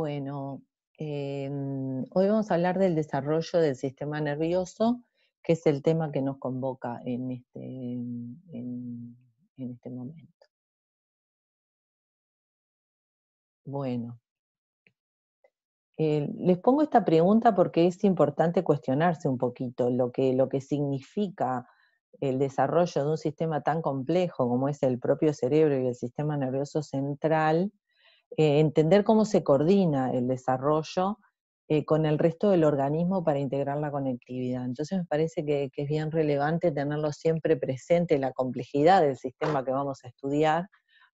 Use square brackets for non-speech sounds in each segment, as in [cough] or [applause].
Bueno, em, hoy vamos a hablar del desarrollo del sistema nervioso, que es el tema que nos convoca en este, en, este momento. Bueno, eh, les pongo esta pregunta porque es importante cuestionarse un poquito lo lo que significa el desarrollo de un sistema tan complejo como es el propio cerebro y el sistema nervioso central eh, entender cómo se coordina el desarrollo eh, con el resto del organismo para integrar la conectividad. Entonces me parece que, es bien relevante tenerlo siempre presente, la complejidad del sistema que vamos a estudiar,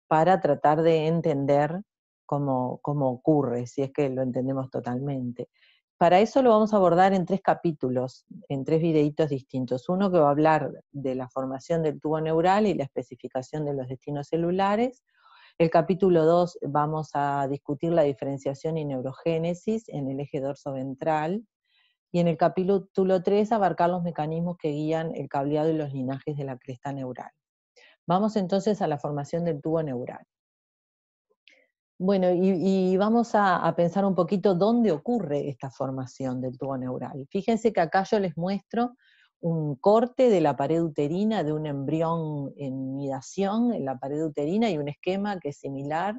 para tratar de entender cómo, cómo ocurre, si es que lo entendemos totalmente. Para eso lo vamos a abordar en tres capítulos, en tres videitos distintos. Uno que va a hablar de la formación del tubo neural y la especificación de los destinos celulares, el capítulo 2 vamos a discutir la diferenciación y neurogénesis en el eje dorsoventral. Y en el capítulo 3 abarcar los mecanismos que guían el cableado y los linajes de la cresta neural. Vamos entonces a la formación del tubo neural. Bueno, y, vamos a, a, pensar un poquito dónde ocurre esta formación del tubo neural. Fíjense que acá yo les muestro un corte de la pared uterina de un embrión en nidación en la pared uterina y un esquema que es similar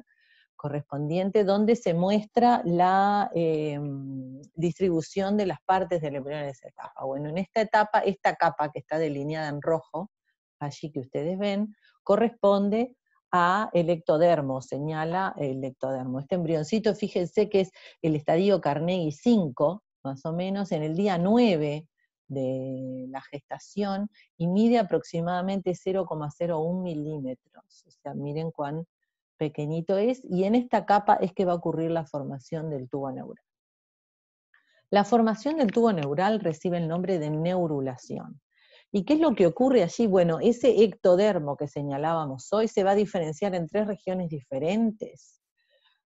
correspondiente donde se muestra la em, distribución de las partes del embrión en esa etapa. Bueno, en esta etapa, esta capa que está delineada en rojo, allí que ustedes ven, corresponde a ectodermo, señala el ectodermo. Este embrioncito, fíjense que es el estadio Carnegie 5, más o menos, en el día 9 de la gestación y mide aproximadamente 0,01 milímetros. O sea, miren cuán pequeñito es. Y en esta capa es que va a ocurrir la formación del tubo neural. La formación del tubo neural recibe el nombre de neurulación. ¿Y qué es lo que ocurre allí? Bueno, ese ectodermo que señalábamos hoy se va a diferenciar en tres regiones diferentes,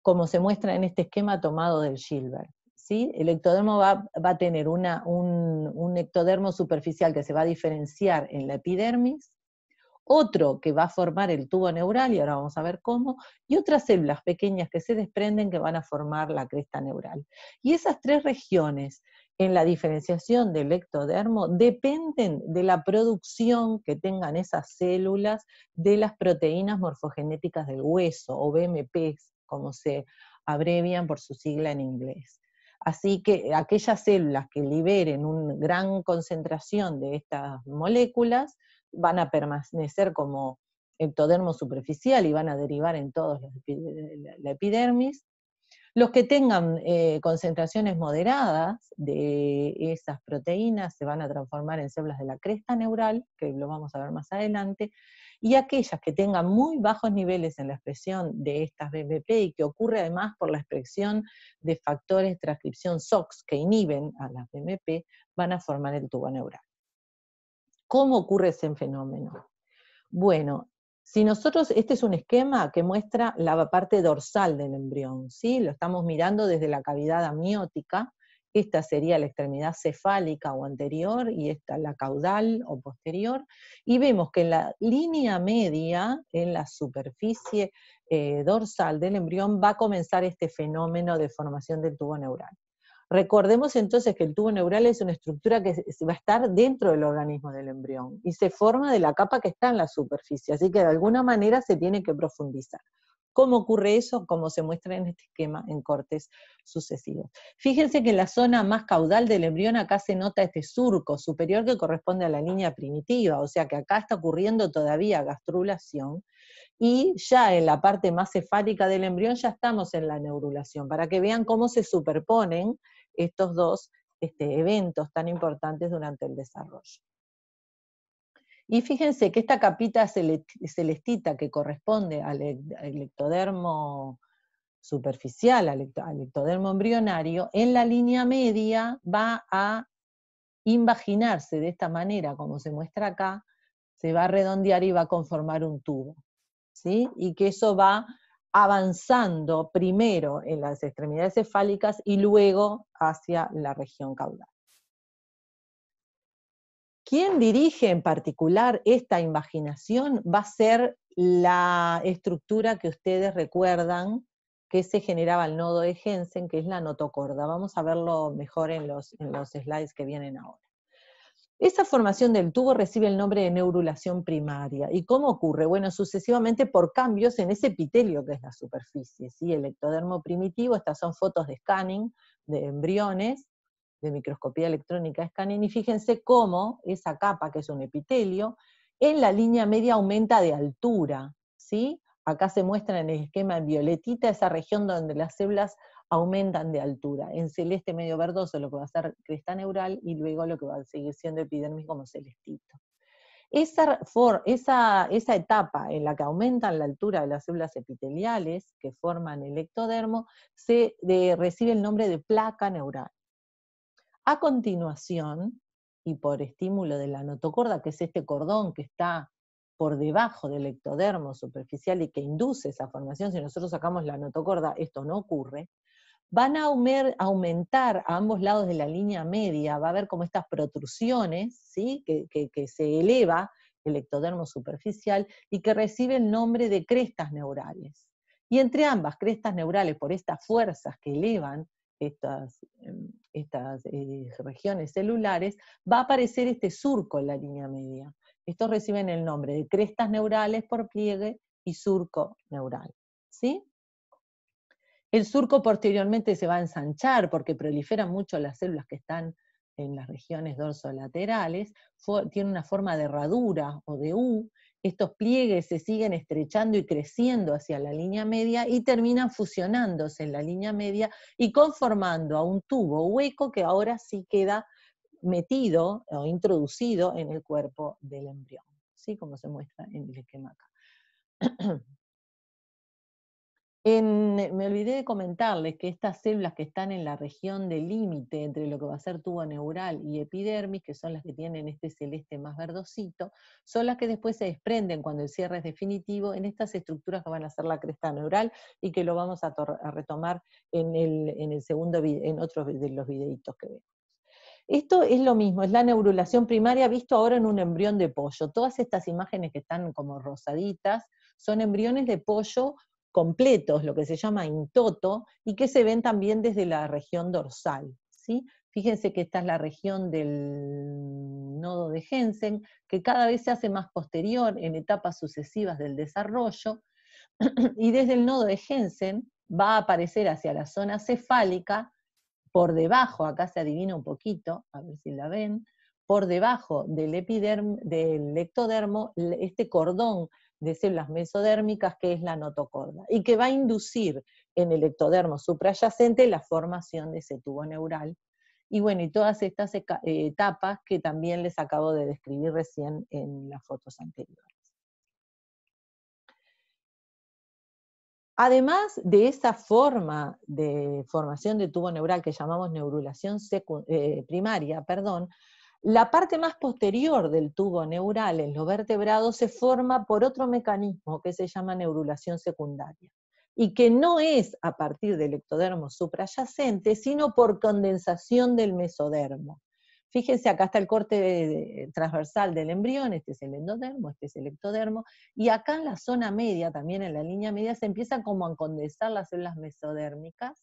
como se muestra en este esquema tomado del Gilbert. El ectodermo va, a tener un, un, ectodermo superficial que se va a diferenciar en la epidermis, otro que va a formar el tubo neural, y ahora vamos a ver cómo, y otras células pequeñas que se desprenden que van a formar la cresta neural. Y esas tres regiones en la diferenciación del ectodermo dependen de la producción que tengan esas células de las proteínas morfogenéticas del hueso, o BMPs, como se abrevian por su sigla en inglés. Así que aquellas células que liberen una gran concentración de estas moléculas van a permanecer como ectodermo superficial y van a derivar en todos la epidermis. Los que tengan eh, concentraciones moderadas de esas proteínas se van a transformar en células de la cresta neural, que lo vamos a ver más adelante, y aquellas que tengan muy bajos niveles en la expresión de estas BMP y que ocurre además por la expresión de factores de transcripción SOX que inhiben a las BMP, van a formar el tubo neural. ¿Cómo ocurre ese fenómeno? Bueno, si nosotros, este es un esquema que muestra la parte dorsal del embrión, ¿sí? lo estamos mirando desde la cavidad amniótica, esta sería la extremidad cefálica o anterior y esta la caudal o posterior, y vemos que en la línea media, en la superficie eh, dorsal del embrión, va a comenzar este fenómeno de formación del tubo neural. Recordemos entonces que el tubo neural es una estructura que va a estar dentro del organismo del embrión y se forma de la capa que está en la superficie, así que de alguna manera se tiene que profundizar. ¿Cómo ocurre eso? Como se muestra en este esquema en cortes sucesivos. Fíjense que en la zona más caudal del embrión acá se nota este surco superior que corresponde a la línea primitiva, o sea que acá está ocurriendo todavía gastrulación y ya en la parte más cefálica del embrión ya estamos en la neurulación, para que vean cómo se superponen estos dos este, eventos tan importantes durante el desarrollo. Y fíjense que esta capita celestita que corresponde al e-, ectodermo superficial, al ectodermo embrionario, en la línea media va a invaginarse de esta manera, como se muestra acá, se va a redondear y va a conformar un tubo. ¿sí? Y que eso va avanzando primero en las extremidades cefálicas y luego hacia la región caudal. Quien dirige en particular esta imaginación va a ser la estructura que ustedes recuerdan que se generaba el nodo de Jensen, que es la notocorda. Vamos a verlo mejor en los, los slides que vienen ahora. Esa formación del tubo recibe el nombre de neurulación primaria. ¿Y cómo ocurre? Bueno, sucesivamente por cambios en ese epitelio que es la superficie. El ectodermo primitivo, estas son fotos de scanning de embriones, de microscopía electrónica de y fíjense cómo esa capa, que es un epitelio, en la línea media aumenta de altura, ¿sí? Acá se muestra en el esquema en violetita esa región donde las células aumentan de altura. En celeste medio verdoso lo que va a ser cresta neural y luego lo que va a seguir siendo epidermis como celestito. Esa, esa, etapa en la que aumentan la altura de las células epiteliales que forman el ectodermo se eh, recibe el nombre de placa neural. A continuación, y por estímulo de la notocorda, que es este cordón que está por debajo del ectodermo superficial y que induce esa formación, si nosotros sacamos la notocorda, esto no ocurre, van a aumentar a ambos lados de la línea media, va a haber como estas protrusiones, ¿sí? que, que se eleva el ectodermo superficial y que recibe el nombre de crestas neurales. Y entre ambas crestas neurales, por estas fuerzas que elevan, estas, em, estas eh, regiones celulares, va a aparecer este surco en la línea media. Estos reciben el nombre de crestas neurales por pliegue y surco neural. ¿Sí? El surco posteriormente se va a ensanchar porque proliferan mucho las células que están en las regiones dorsolaterales, tiene una forma de herradura o de U, estos pliegues se siguen estrechando y creciendo hacia la línea media y terminan fusionándose en la línea media y conformando a un tubo hueco que ahora sí queda metido o introducido en el cuerpo del embrión, ¿sí? como se muestra en el esquema acá. [clears throat] Eh, me olvidé de comentarles que estas células que están en la región del límite entre lo que va a ser tubo neural y epidermis, que son las que tienen este celeste más verdosito, son las que después se desprenden cuando el cierre es definitivo en estas estructuras que van a ser la cresta neural y que lo vamos a, retomar en el, segundo en otros de los videitos que vemos. Esto es lo mismo, es la neurulación primaria visto ahora en un embrión de pollo. Todas estas imágenes que están como rosaditas son embriones de pollo completos, lo que se llama intoto, y que se ven también desde la región dorsal. ¿sí? Fíjense que esta es la región del nodo de Jensen, que cada vez se hace más posterior en etapas sucesivas del desarrollo, [clears throat] y desde el nodo de Jensen va a aparecer hacia la zona cefálica, por debajo, acá se adivina un poquito, a ver si la ven, por debajo del, del ectodermo, este cordón de células mesodérmicas, que es la notocorda, y que va a inducir en el ectodermo suprayacente la formación de ese tubo neural. Y bueno, y todas estas eh, etapas que también les acabo de describir recién en las fotos anteriores. Además de esa forma de formación de tubo neural que llamamos neurulación eh, primaria, perdón, la parte más posterior del tubo neural en los vertebrados se forma por otro mecanismo que se llama neurulación secundaria y que no es a partir del ectodermo suprayacente, sino por condensación del mesodermo. Fíjense, acá está el corte transversal del embrión, este es el endodermo, este es el ectodermo, y acá en la zona media, también en la línea media, se empiezan como a condensar las células mesodérmicas,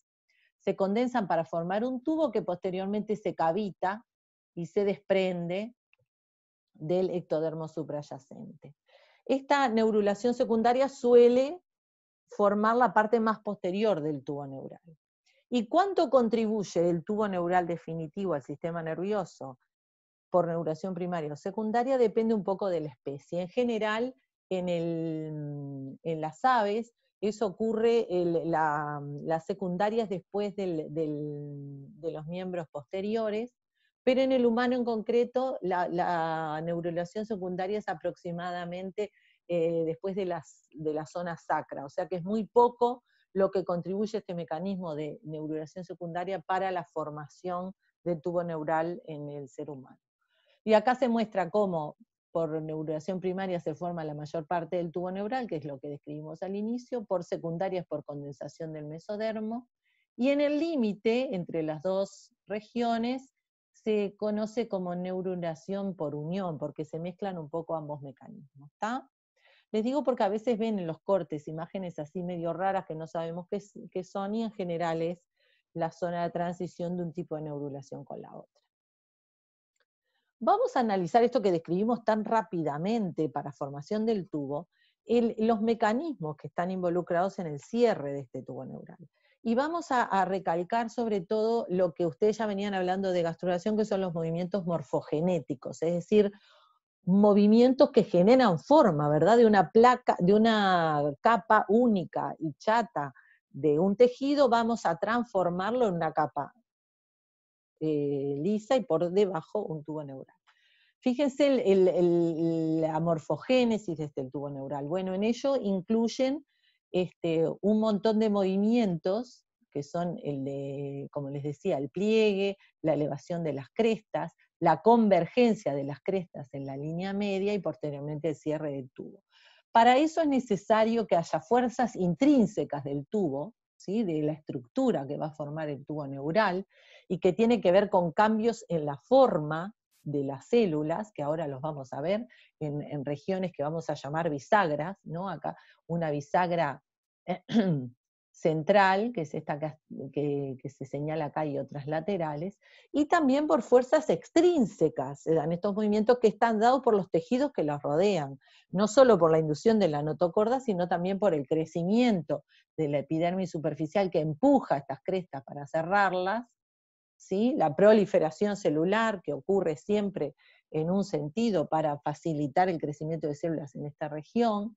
se condensan para formar un tubo que posteriormente se cavita y se desprende del ectodermo suprayacente. Esta neurulación secundaria suele formar la parte más posterior del tubo neural. ¿Y cuánto contribuye el tubo neural definitivo al sistema nervioso por neurulación primaria o secundaria? Depende un poco de la especie. En general, en, mm, las aves, eso ocurre, en mm, las secundarias después de los miembros posteriores, pero en el humano en concreto, la, la neurulación secundaria es aproximadamente eh, después de, de la zona sacra, o sea que es muy poco lo que contribuye este mecanismo de neurulación secundaria para la formación del tubo neural en el ser humano. Y acá se muestra cómo por neurulación primaria se forma la mayor parte del tubo neural, que es lo que describimos al inicio, por secundaria es por condensación del mesodermo, y en el límite entre las dos regiones se conoce como neurulación por unión, porque se mezclan un poco ambos mecanismos. Les digo porque a veces ven en los cortes imágenes así medio raras que no sabemos qué, son y en general es la zona de transición de un tipo de neurulación con la otra. Vamos a analizar esto que describimos tan rápidamente para formación del tubo, los mecanismos que están involucrados en el cierre de este tubo neural. Y vamos a, recalcar sobre todo lo que ustedes ya venían hablando de gastrulación, que son los movimientos morfogenéticos, es decir, movimientos que generan forma, ¿verdad? De una placa, de una capa única y chata de un tejido, vamos a transformarlo en una capa eh, lisa y por debajo un tubo neural. Fíjense el, la morfogénesis de este tubo neural. Bueno, en ello incluyen este, un montón de movimientos, que son el de, como les decía, el pliegue, la elevación de las crestas, la convergencia de las crestas en la línea media y posteriormente el cierre del tubo. Para eso es necesario que haya fuerzas intrínsecas del tubo, ¿sí? de la estructura que va a formar el tubo neural, y que tiene que ver con cambios en la forma de las células, que ahora los vamos a ver en, regiones que vamos a llamar bisagras, ¿no? Acá una bisagra [clears throat] central, que es esta que, se señala acá, y otras laterales, y también por fuerzas extrínsecas, se dan estos movimientos que están dados por los tejidos que las rodean, no solo por la inducción de la notocorda, sino también por el crecimiento de la epidermis superficial que empuja estas crestas para cerrarlas, la proliferación celular que ocurre siempre en un sentido para facilitar el crecimiento de células en esta región,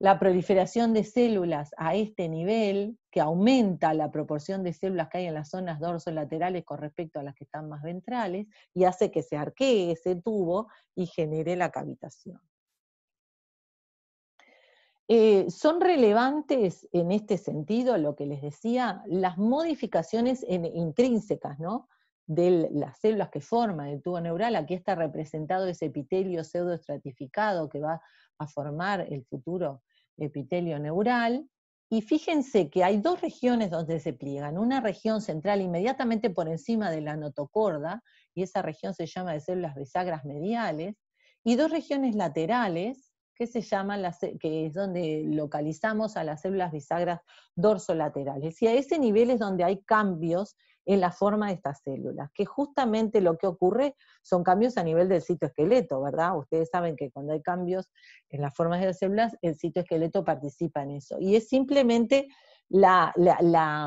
la proliferación de células a este nivel, que aumenta la proporción de células que hay en las zonas dorsolaterales con respecto a las que están más ventrales, y hace que se arquee ese tubo y genere la cavitación. Eh, son relevantes en este sentido, lo que les decía, las modificaciones intrínsecas de las células que forman el tubo neural. Aquí está representado ese epitelio pseudoestratificado que va a formar el futuro epitelio neural. Y fíjense que hay dos regiones donde se pliegan. Una región central inmediatamente por encima de la notocorda, y esa región se llama de células bisagras mediales, y dos regiones laterales que se llaman las, que es donde localizamos a las células bisagras dorsolaterales. Y a ese nivel es donde hay cambios en la forma de estas células, que justamente lo que ocurre son cambios a nivel del citoesqueleto, ¿verdad? Ustedes saben que cuando hay cambios en las formas de las células, el citoesqueleto participa en eso. Y es simplemente la,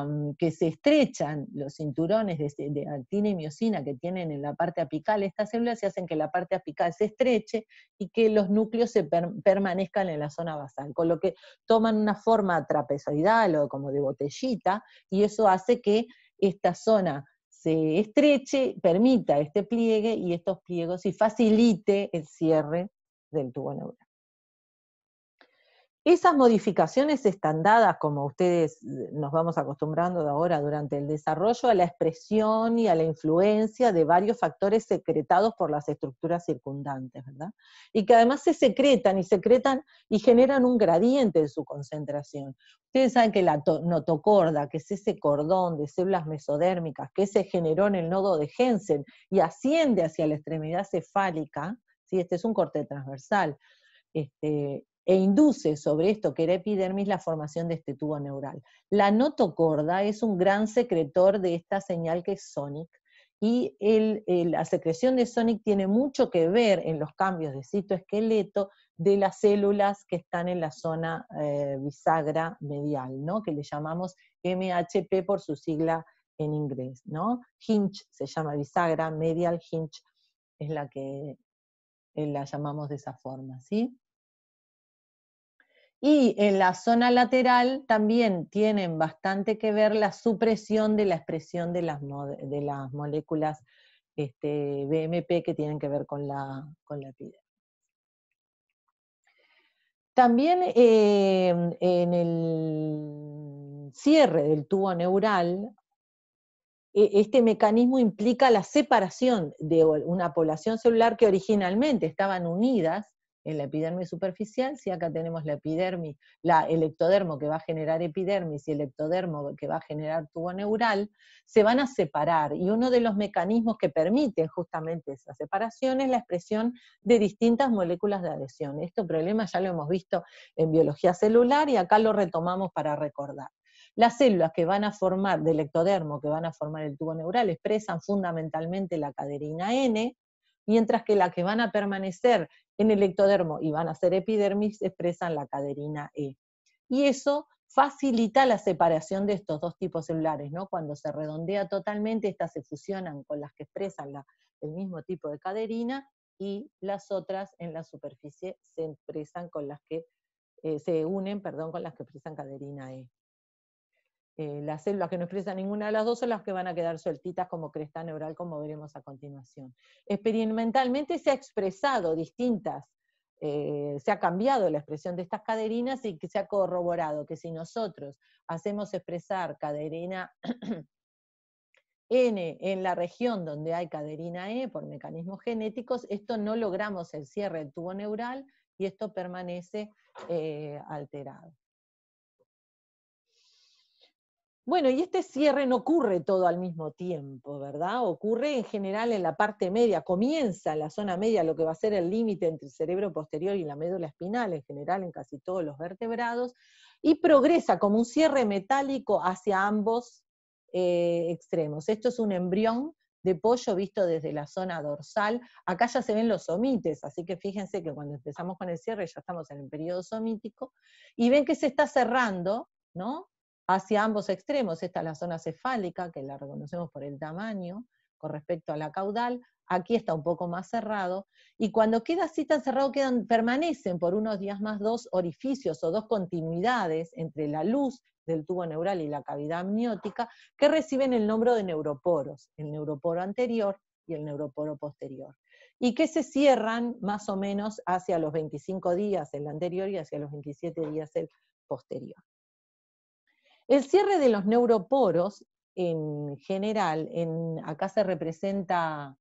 mm, que se estrechan los cinturones de, actina y miocina que tienen en la parte apical estas células se hacen que la parte apical se estreche y que los núcleos se permanezcan en la zona basal, con lo que toman una forma trapezoidal o como de botellita y eso hace que esta zona se estreche, permita este pliegue y estos pliegos y facilite el cierre del tubo neural. Esas modificaciones están dadas, como ustedes eh, nos vamos acostumbrando de ahora durante el desarrollo, a la expresión y a la influencia de varios factores secretados por las estructuras circundantes, ¿verdad? Y que además se secretan y secretan y generan un gradiente en su concentración. Ustedes saben que la notocorda, que es ese cordón de células mesodérmicas que se generó en el nodo de Hensen y asciende hacia la extremidad cefálica, Si este es un corte transversal, este, e induce sobre esto que era epidermis la formación de este tubo neural. La notocorda es un gran secretor de esta señal que es SONIC, y la secreción de SONIC tiene mucho que ver en los cambios de citoesqueleto de las células que están en la zona eh, bisagra medial, que le llamamos MHP por su sigla en inglés. ¿no? Hinge se llama bisagra, medial hinge es la que eh, la llamamos de esa forma. ¿sí? Y en la zona lateral también tienen bastante que ver la supresión de la expresión de las, de las moléculas este, BMP que tienen que ver con la, con la epidemia. También em, en el cierre del tubo neural, e, este mecanismo implica la separación de una población celular que originalmente estaban unidas en la epidermis superficial, si acá tenemos la epidermis, el ectodermo que va a generar epidermis y el ectodermo que va a generar tubo neural, se van a separar. Y uno de los mecanismos que permiten justamente esa separación es la expresión de distintas moléculas de adhesión. Este problema ya lo hemos visto en biología celular y acá lo retomamos para recordar. Las células que van a formar del ectodermo, que van a formar el tubo neural, expresan fundamentalmente la caderina N, mientras que las que van a permanecer en el ectodermo y van a ser epidermis expresan la caderina E. Y eso facilita la separación de estos dos tipos celulares, ¿no? Cuando se redondea totalmente, estas se fusionan con las que expresan el mismo tipo de caderina y las otras en la superficie se expresan con las que eh, se unen, perdón, con las que expresan caderina E. Eh, las células que no expresan ninguna de las dos son las que van a quedar sueltitas como cresta neural, como veremos a continuación. Experimentalmente se ha expresado distintas, eh, se ha cambiado la expresión de estas caderinas y que se ha corroborado que si nosotros hacemos expresar caderina [clears throat] N en la región donde hay caderina E por mecanismos genéticos, esto no logramos el cierre del tubo neural y esto permanece eh, alterado. Bueno, y este cierre no ocurre todo al mismo tiempo, ¿verdad? Ocurre en general en la parte media, comienza la zona media, lo que va a ser el límite entre el cerebro posterior y la médula espinal, en general en casi todos los vertebrados, y progresa como un cierre metálico hacia ambos eh, extremos. Esto es un embrión de pollo visto desde la zona dorsal. Acá ya se ven los somites, así que fíjense que cuando empezamos con el cierre ya estamos en el periodo somítico, y ven que se está cerrando, ¿no? hacia ambos extremos. Esta es la zona cefálica, que la reconocemos por el tamaño con respecto a la caudal. Aquí está un poco más cerrado. Y cuando queda así tan cerrado, quedan, permanecen por unos días más dos orificios o dos continuidades entre la luz del tubo neural y la cavidad amniótica, que reciben el nombre de neuroporos, el neuroporo anterior y el neuroporo posterior, y que se cierran más o menos hacia los 25 días el anterior y hacia los 27 días el posterior. El cierre de los neuroporos en general, en, acá se representa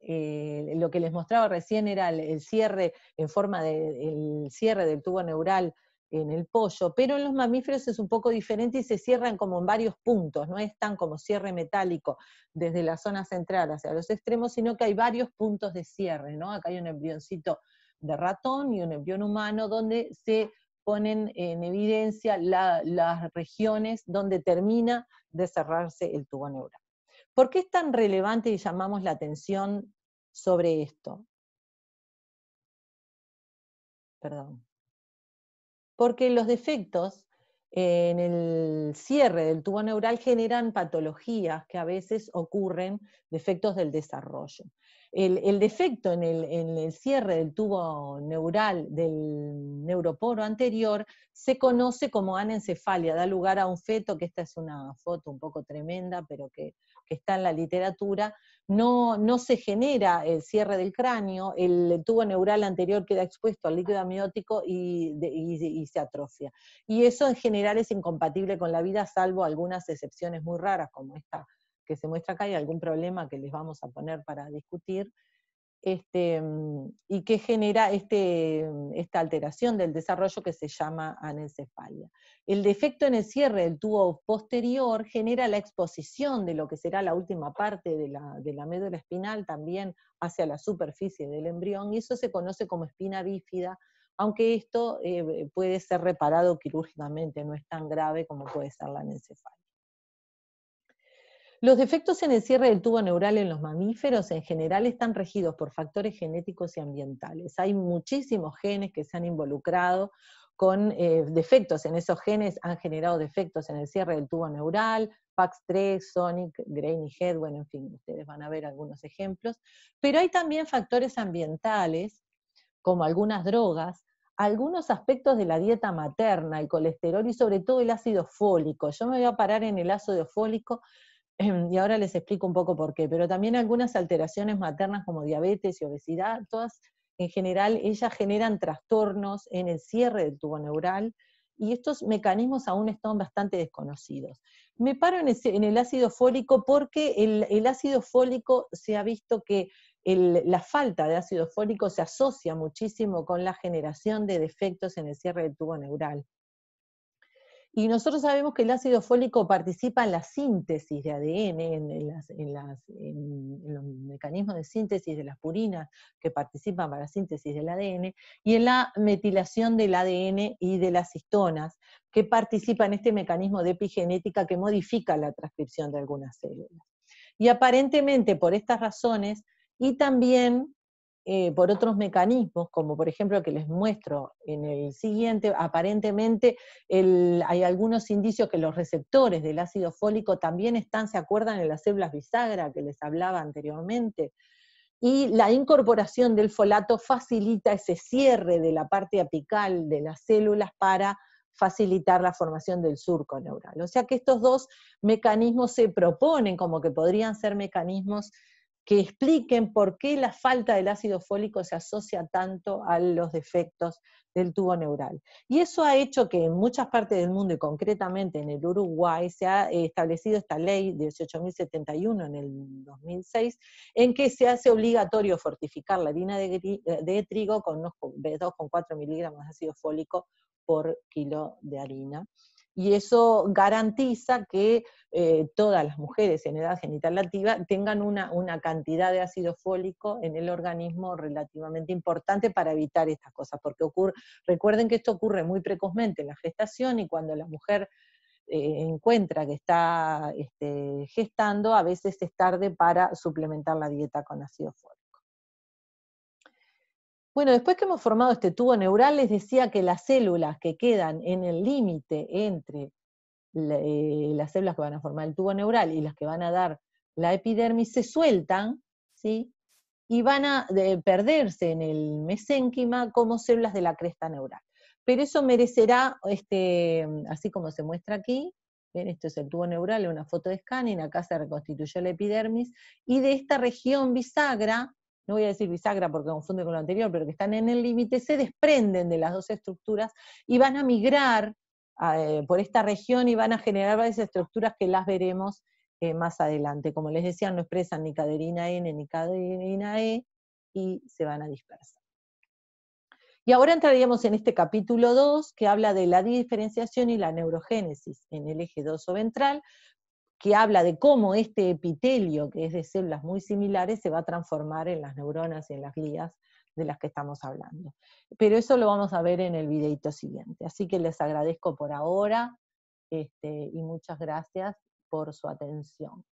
eh, lo que les mostraba recién era el, cierre en forma del cierre del tubo neural en el pollo, pero en los mamíferos es un poco diferente y se cierran como en varios puntos, no es tan como cierre metálico desde la zona central hacia los extremos, sino que hay varios puntos de cierre, ¿no? Acá hay un embrioncito de ratón y un embrión humano donde se ponen en evidencia las regiones donde termina de cerrarse el tubo neural. ¿Por qué es tan relevante y llamamos la atención sobre esto? Perdón. Porque los defectos en el cierre del tubo neural generan patologías que a veces ocurren, defectos del desarrollo. El, defecto en el, cierre del tubo neural del neuroporo anterior se conoce como anencefalia, da lugar a un feto, que esta es una foto un poco tremenda, pero que que está en la literatura, no, se genera el cierre del cráneo, el tubo neural anterior queda expuesto al líquido amniótico y, y se atrofia. Y eso en general es incompatible con la vida, salvo algunas excepciones muy raras como esta que se muestra acá y algún problema que les vamos a poner para discutir. Este, mm, y que genera este, mm, esta alteración del desarrollo que se llama anencefalia. El defecto en el cierre del tubo posterior genera la exposición de lo que será la última parte de la, médula espinal también hacia la superficie del embrión y eso se conoce como espina bífida, aunque esto eh, puede ser reparado quirúrgicamente, no es tan grave como puede ser la anencefalia. Los defectos en el cierre del tubo neural en los mamíferos en general están regidos por factores genéticos y ambientales. Hay muchísimos genes que se han involucrado con eh, defectos en esos genes, han generado defectos en el cierre del tubo neural, PAX3, Sonic, Grainy Head, bueno, en fin, ustedes van a ver algunos ejemplos. Pero hay también factores ambientales, como algunas drogas, algunos aspectos de la dieta materna, el colesterol y sobre todo el ácido fólico. Yo me voy a parar en el ácido fólico [laughs] y ahora les explico un poco por qué, pero también algunas alteraciones maternas como diabetes y obesidad, todas en general, ellas generan trastornos en el cierre del tubo neural y estos mecanismos aún están bastante desconocidos. Me paro en el, ácido fólico porque el, ácido fólico se ha visto que la falta de ácido fólico se asocia muchísimo con la generación de defectos en el cierre del tubo neural. Y nosotros sabemos que el ácido fólico participa en la síntesis de ADN, en, los mecanismos de síntesis de las purinas que participan para la síntesis del ADN, y en la metilación del ADN y de las histonas, que participan en este mecanismo de epigenética que modifica la transcripción de algunas células. Y aparentemente por estas razones, y también eh, por otros mecanismos, como por ejemplo que les muestro en el siguiente, aparentemente hay algunos indicios que los receptores del ácido fólico también están, ¿se acuerdan? En las células bisagra que les hablaba anteriormente. Y la incorporación del folato facilita ese cierre de la parte apical de las células para facilitar la formación del surco neural. O sea que estos dos mecanismos se proponen como que podrían ser mecanismos que expliquen por qué la falta del ácido fólico se asocia tanto a los defectos del tubo neural. Y eso ha hecho que en muchas partes del mundo, y concretamente en el Uruguay, se ha establecido esta ley 18.071 en el 2006, en que se hace obligatorio fortificar la harina de, de trigo con 2,4 miligramos de ácido fólico por kilo de harina y eso garantiza que eh, todas las mujeres en edad genital activa tengan una, una, cantidad de ácido fólico en el organismo relativamente importante para evitar estas cosas, porque ocurre, recuerden que esto ocurre muy precozmente en la gestación y cuando la mujer eh, encuentra que está este, gestando, a veces es tarde para suplementar la dieta con ácido fólico. Bueno, después que hemos formado este tubo neural, les decía que las células que quedan en el límite entre eh, las células que van a formar el tubo neural y las que van a dar la epidermis se sueltan, ¿sí? Y van a perderse en el mesénquima como células de la cresta neural. Pero eso merecerá, este, así como se muestra aquí, ¿ven? esto es el tubo neural, una foto de scanning, acá se reconstituyó la epidermis, y de esta región bisagra no voy a decir bisagra porque confunde con lo anterior, pero que están en el límite, se desprenden de las dos estructuras y van a migrar eh, por esta región y van a generar varias estructuras que las veremos eh, más adelante. Como les decía, no expresan ni caderina N ni caderina E y se van a dispersar. Y ahora entraríamos en este capítulo 2 que habla de la diferenciación y la neurogénesis en el eje 2 ventral, que habla de cómo este epitelio, que es de células muy similares, se va a transformar en las neuronas y en las guías de las que estamos hablando. Pero eso lo vamos a ver en el videito siguiente. Así que les agradezco por ahora este, y muchas gracias por su atención.